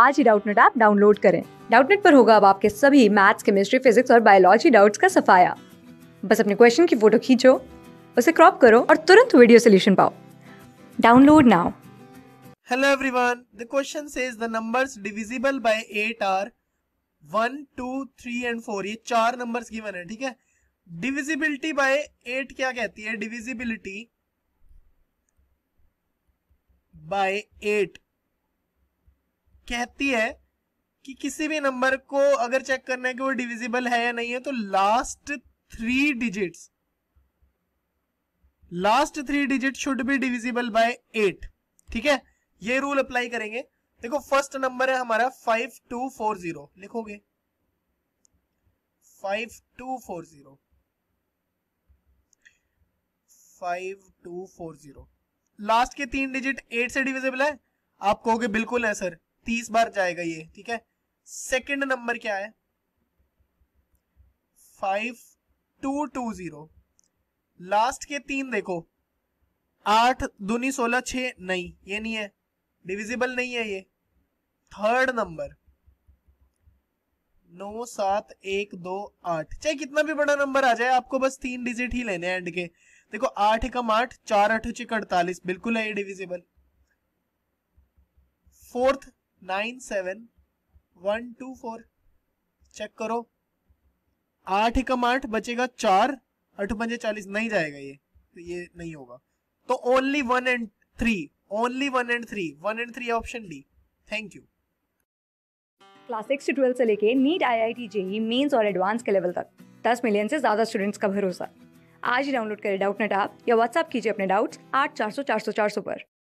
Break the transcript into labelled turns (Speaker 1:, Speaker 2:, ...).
Speaker 1: आज ही Doubtnut app download करें डाउटनेट पर होगा अब आपके सभी मैथ्स केमिस्ट्री फिजिक्स और बायोलॉजी डाउट्स का सफाया बस अपने क्वेश्चन की फोटो खींचो उसे क्रॉप करो और तुरंत वीडियो सोल्यूशन पाओ download now
Speaker 2: Hello everyone, the question says the numbers divisible by 8 are 1, 2, 3 and 4. ये चार numbers गिवन है ठीक है डिविजिबिलिटी बाय 8 क्या कहती है डिविजिबिलिटी बाय 8 कहती है कि किसी भी नंबर को अगर चेक करना है कि वो डिविजिबल है या नहीं है तो last three digits last three digit should be divisible by eight ठीक है ये रूल अप्लाई करेंगे देखो फर्स्ट नंबर है हमारा फाइव टू फोर जीरो लिखोगे five two four zero five two four zero last के तीन डिजिट एट से डिविजिबल है आप कहोगे बिल्कुल है सर तीस बार जाएगा ये ठीक है सेकंड नंबर क्या है five two two zero last के तीन देखो आठ दूनी सोलह छ नहीं ये नहीं है डिविजिबल नहीं है ये थर्ड नंबर नौ सात एक दो आठ चाहे कितना भी बड़ा नंबर आ जाए आपको बस तीन डिजिट ही लेने एंड के देखो आठ एकम आठ चार आठ चिक अड़तालीस बिल्कुल है ये divisible fourth nine seven one two four check करो आठ एकम आठ बचेगा चार अठ पंजे चालीस नहीं जाएगा ये तो ये नहीं होगा तो only one and three only one and three one and three option D thank you
Speaker 1: class six से ट्वेल्थ से लेके NEET I I T JEE Mains और एडवांस के लेवल तक दस मिलियन से ज़्यादा स्टूडेंट्स का भरोसा आज ही डाउनलोड करें डाउट नेट ऐप या व्हाट्सएप कीजिए अपने डाउट्स आठ चार सौ चार सौ चार सौ पर